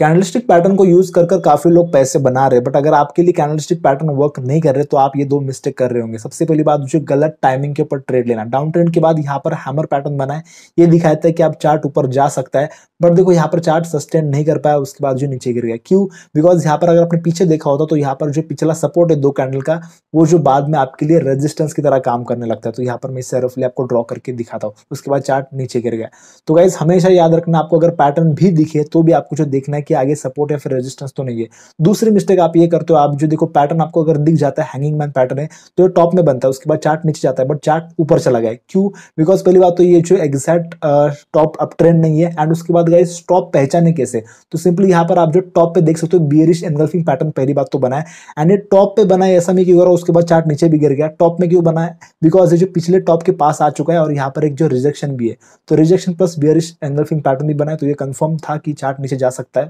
candlestick pattern को use कर कर काफी लोग पैसे बना रहे बट अगर आपके लिए कैंडलस्टिक पैटर्न वर्क नहीं कर रहे तो आप ये दो मिस्टेक कर रहे होंगे सबसे पहली बात जो गलत टाइमिंग के ऊपर ट्रेड लेना डाउन ट्रेंड के बाद यहाँ पर हैमर पैटर्न बनाए ये दिखाया था कि आप चार्ट ऊपर जा सकता है बट देखो यहाँ पर चार्ट सस्टेन नहीं कर पाया उसके बाद जो नीचे गिर गया क्यों बिकॉज यहाँ पर अगर आपने पीछे देखा होता तो यहाँ पर जो पिछला सपोर्ट है दो कैंडल का वो जो बाद में आपके लिए रेजिस्टेंस की तरह काम करने लगता है तो यहाँ पर मैं इससे रफली आपको ड्रॉ करके दिखाता हूँ उसके बाद चार्ट नीचे गिर गया तो गाइज हमेशा याद रखना आपको अगर पैटर्न भी दिखे तो भी आपको जो देखना है कि आगे सपोर्ट या फिर रेजिस्टेंस तो नहीं है दूसरी मिस्टेक आप ये करते हो आप जो देखो पैटर्न आपको अगर दिख जाता है हैंगिंग मैन पैटर्न है तो ये टॉप में बनता है उसके बाद चार्ट नीचे जाता है बट चार्ट ऊपर चला गया क्यों बिकॉज पहली बात तो ये जो एग्जैक्ट टॉप अप ट्रेंड नहीं है एंड उसके बाद गए स्टॉप पहचाने कैसे तो सिंपली यहाँ पर आप जो टॉप पे देख सकते हो बियरिश एनगल्फिंग पैटर्न पहली बात तो बना है एंड ये टॉप पे बना है ऐसा नहीं क्यों उसके बाद चार्ट नीचे भी गिर गया टॉप में क्यों बना है बिकॉज ये जो पिछले टॉप के पास आ चुका है और यहाँ पर एक जो रिजेक्शन भी है तो rejection plus bearish engulfing pattern भी बना है तो ये कंफर्म था कि चार्ट नीचे जा सकता है